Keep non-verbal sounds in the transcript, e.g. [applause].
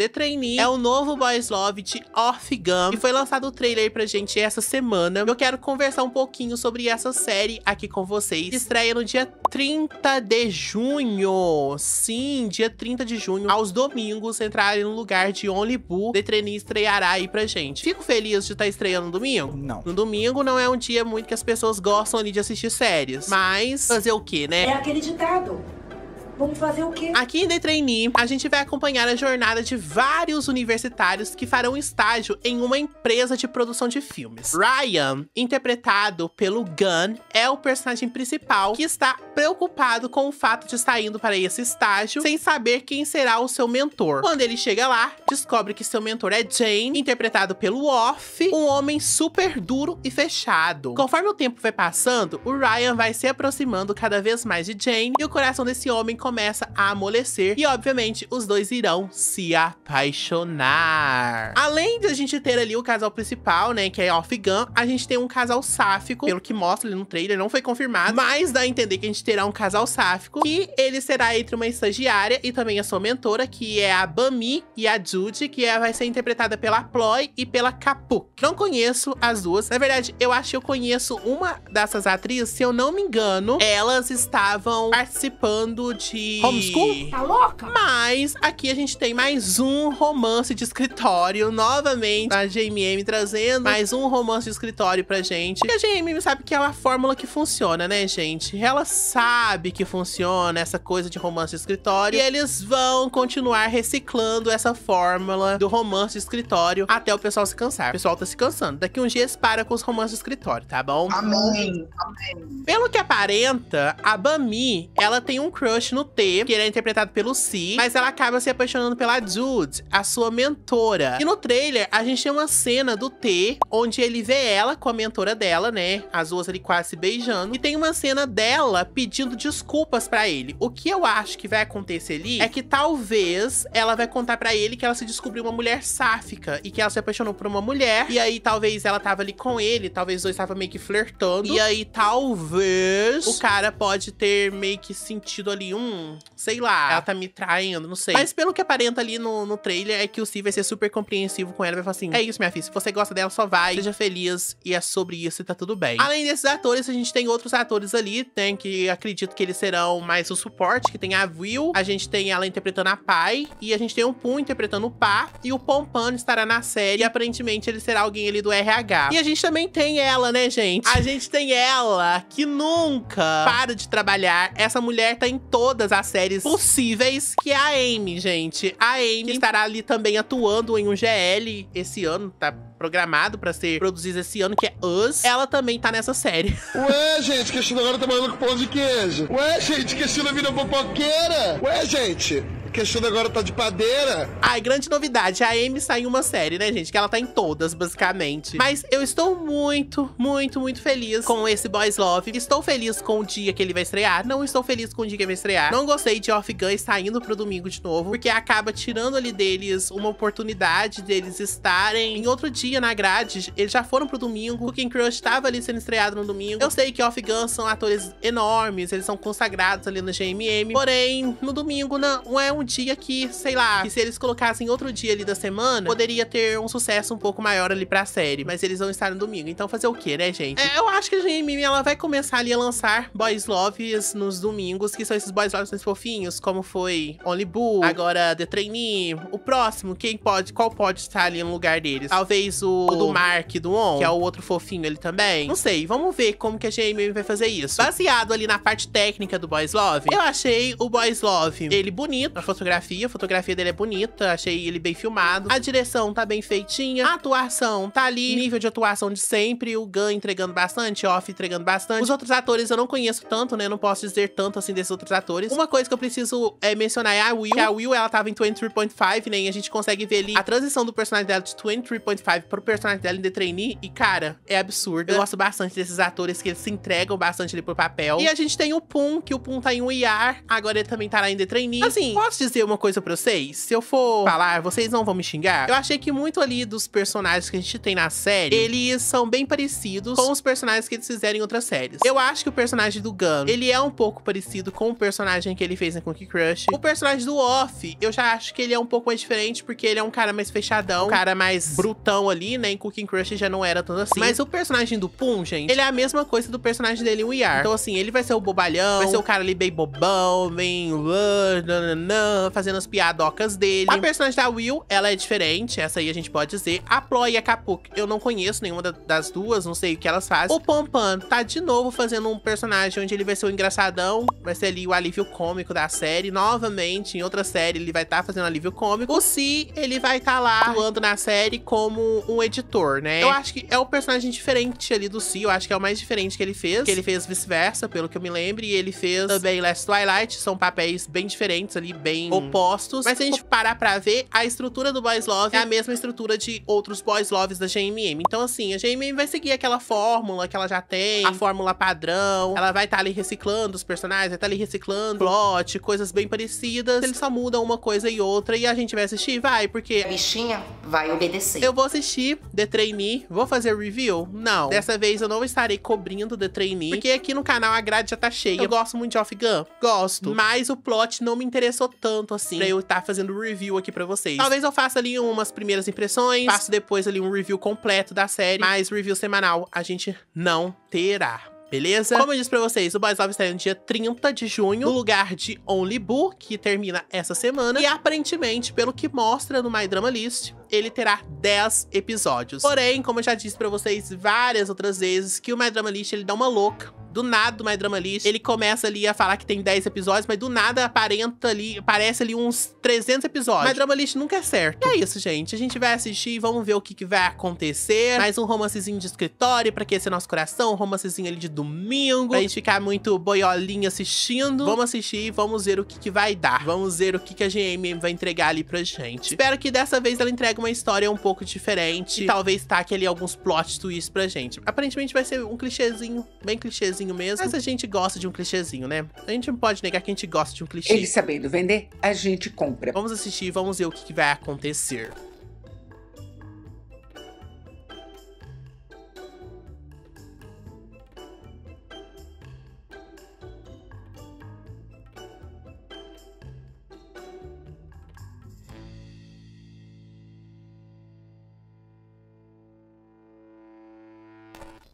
The Trainee é o novo Boys de Off Gun. E foi lançado o trailer pra gente essa semana. Eu quero conversar um pouquinho sobre essa série aqui com vocês. Estreia no dia 30 de junho. Sim, dia 30 de junho. Aos domingos, entrarem no lugar de Only Boo. The Trainee estreará aí pra gente. Fico feliz de estar tá estreando no domingo? Não. No domingo não é um dia muito que as pessoas gostam ali de assistir séries. Mas fazer o quê, né? É aquele ditado. Vamos fazer o quê? Aqui em The Trainee, a gente vai acompanhar a jornada de vários universitários que farão estágio em uma empresa de produção de filmes. Ryan, interpretado pelo Gunn, é o personagem principal que está preocupado com o fato de estar indo para esse estágio sem saber quem será o seu mentor. Quando ele chega lá, descobre que seu mentor é Jane, interpretado pelo Off, um homem super duro e fechado. Conforme o tempo vai passando, o Ryan vai se aproximando cada vez mais de Jane e o coração desse homem começa começa a amolecer e, obviamente, os dois irão se apaixonar. Além de a gente ter ali o casal principal, né, que é Off Gun, a gente tem um casal sáfico, pelo que mostra ali no trailer, não foi confirmado, mas dá a entender que a gente terá um casal sáfico e ele será entre uma estagiária e também a sua mentora, que é a Bami e a Jude, que é, vai ser interpretada pela Ploy e pela Capu. Não conheço as duas, na verdade, eu acho que eu conheço uma dessas atrizes, se eu não me engano, elas estavam participando de homeschool. Tá louca? Mas aqui a gente tem mais um romance de escritório, novamente a GMM trazendo mais um romance de escritório pra gente. E a GMM sabe que é uma fórmula que funciona, né, gente? Ela sabe que funciona essa coisa de romance de escritório e eles vão continuar reciclando essa fórmula do romance de escritório até o pessoal se cansar. O pessoal tá se cansando. Daqui uns dias para com os romances de escritório, tá bom? Amém. Amém. Pelo que aparenta, a Bami, ela tem um crush no menino T, que ele é interpretado pelo Si, mas ela acaba se apaixonando pela Jude, a sua mentora. E no trailer, a gente tem uma cena do T, onde ele vê ela com a mentora dela, né? As duas ali quase se beijando. E tem uma cena dela pedindo desculpas pra ele. O que eu acho que vai acontecer ali é que talvez ela vai contar pra ele que ela se descobriu uma mulher sáfica e que ela se apaixonou por uma mulher. E aí talvez ela tava ali com ele, talvez os dois estavam meio que flertando. E aí talvez o cara pode ter meio que sentido ali um sei lá, ela tá me traindo, não sei. Mas pelo que aparenta ali no, no trailer, é que o Steve vai ser super compreensivo com ela. Vai falar assim: é isso, minha filha, se você gosta dela, só vai, seja feliz e é sobre isso e tá tudo bem. Além desses atores, a gente tem outros atores ali, tem que acredito que eles serão mais o suporte, que tem a Will, a gente tem ela interpretando a Pai, e a gente tem o Pum interpretando o Pá, e o Pompano estará na série, e aparentemente ele será alguém ali do RH. E a gente também tem ela, né, gente? A gente tem ela que nunca para de trabalhar. Essa mulher tá em todas todas as séries possíveis, que é a Amy, gente. A Amy estará ali também atuando em um GL esse ano, tá programado para ser produzido esse ano, que é Us. Ela também tá nessa série. [laughs] Ué, gente, que a China agora tá mandando com pão de queijo. Ué, gente, que a China virou popoqueira. Ué, gente que a Xana agora tá de padeira. Ai, grande novidade. A Amy em uma série, né, gente? Que ela tá em todas, basicamente. Mas eu estou muito, muito, muito feliz com esse Boys Love. Estou feliz com o dia que ele vai estrear. Não estou feliz com o dia que ele vai estrear. Não gostei de Off Gun saindo indo pro domingo de novo, porque acaba tirando ali deles uma oportunidade deles estarem em outro dia na grade. Eles já foram pro domingo. O King Crush tava ali sendo estreado no domingo. Eu sei que Off Gun são atores enormes, eles são consagrados ali no GMM. Porém, no domingo não é um um dia que, sei lá, que se eles colocassem outro dia ali da semana, poderia ter um sucesso um pouco maior ali pra série. Mas eles vão estar no domingo. Então fazer o quê, né, gente? É, eu acho que a Mimi, ela vai começar ali a lançar boys loves nos domingos, que são esses boys loves mais fofinhos, como foi Only Boo, agora The Trainee, o próximo, quem pode, qual pode estar ali no lugar deles? Talvez o, o do Mark, do On, que é o outro fofinho ali também. Não sei, vamos ver como que a Jamie vai fazer isso. Baseado ali na parte técnica do Boys Love, eu achei o Boys Love, ele bonito, fotografia, a fotografia dele é bonita, achei ele bem filmado. A direção tá bem feitinha, a atuação tá ali, nível de atuação de sempre, o Gun entregando bastante, Off entregando bastante. Os outros atores eu não conheço tanto, né, não posso dizer tanto assim desses outros atores. Uma coisa que eu preciso é, mencionar é a Will, que a Will, ela tava em 23.5, né, e a gente consegue ver ali a transição do personagem dela de 23.5 pro personagem dela em The Trainee, e cara, é absurdo. Eu gosto bastante desses atores que eles se entregam bastante ali pro papel. E a gente tem o Pum, que o Pum tá em um IAR, agora ele também tá lá em The Trainee. Assim, posso dizer uma coisa pra vocês? Se eu for falar, vocês não vão me xingar? Eu achei que muito ali dos personagens que a gente tem na série, eles são bem parecidos com os personagens que eles fizeram em outras séries. Eu acho que o personagem do Gun, ele é um pouco parecido com o personagem que ele fez em Cookie Crush. O personagem do Off, eu já acho que ele é um pouco mais diferente, porque ele é um cara mais fechadão, um cara mais brutão ali, né? Em Cooking Crush já não era tanto assim. Mas o personagem do Pum, gente, ele é a mesma coisa do personagem dele em We Are. Então, assim, ele vai ser o bobalhão, vai ser o cara ali bem bobão, bem... Uh, não fazendo as piadocas dele. A personagem da Will, ela é diferente, essa aí a gente pode dizer. A Ploy e a Kapuk, eu não conheço nenhuma das duas, não sei o que elas fazem. O Pompan tá de novo fazendo um personagem onde ele vai ser o engraçadão, vai ser ali o alívio cômico da série. Novamente, em outra série, ele vai estar tá fazendo alívio cômico. O Si, ele vai estar tá lá atuando na série como um editor, né? Eu acho que é o personagem diferente ali do Si, eu acho que é o mais diferente que ele fez. Que ele fez vice-versa, pelo que eu me lembro, e ele fez também Last Twilight, são papéis bem diferentes ali, bem opostos. Mas se a gente parar pra ver, a estrutura do Boys Love é a mesma estrutura de outros Boys Loves da GMM. Então, assim, a GMM vai seguir aquela fórmula que ela já tem, a fórmula padrão. Ela vai estar tá ali reciclando os personagens, vai estar tá ali reciclando plot, coisas bem parecidas. Eles só mudam uma coisa e outra e a gente vai assistir, vai, porque... A bichinha vai obedecer. Eu vou assistir The Trainee, vou fazer review? Não. Dessa vez eu não estarei cobrindo The Trainee, porque aqui no canal a grade já tá cheia. Eu gosto muito de Off Gun? Gosto. Mas o plot não me interessou tanto tanto assim pra eu estar tá fazendo review aqui pra vocês. Talvez eu faça ali umas primeiras impressões, faço depois ali um review completo da série, mas review semanal a gente não terá beleza? Como eu disse pra vocês, o Boys Love estreia é no dia 30 de junho, no lugar de Only Boo, que termina essa semana. E aparentemente, pelo que mostra no My Drama List, ele terá 10 episódios. Porém, como eu já disse pra vocês várias outras vezes, que o My Drama List, ele dá uma louca do nada O My Drama List. Ele começa ali a falar que tem 10 episódios, mas do nada aparenta ali, aparece ali uns 300 episódios. My Drama List nunca é certo. E é isso, gente. A gente vai assistir, vamos ver o que, que vai acontecer. Mais um romancezinho de escritório pra aquecer nosso coração, um romancezinho ali de domingo, pra gente ficar muito boiolinha assistindo. Vamos assistir e vamos ver o que, que vai dar. Vamos ver o que, que a GM vai entregar ali pra gente. Espero que dessa vez ela entregue uma história um pouco diferente. E talvez taque ali alguns plot twists pra gente. Aparentemente vai ser um clichêzinho, bem clichêzinho mesmo. Mas a gente gosta de um clichêzinho, né? A gente não pode negar que a gente gosta de um clichê. Ele sabendo vender, a gente compra. Vamos assistir, vamos ver o que, que vai acontecer.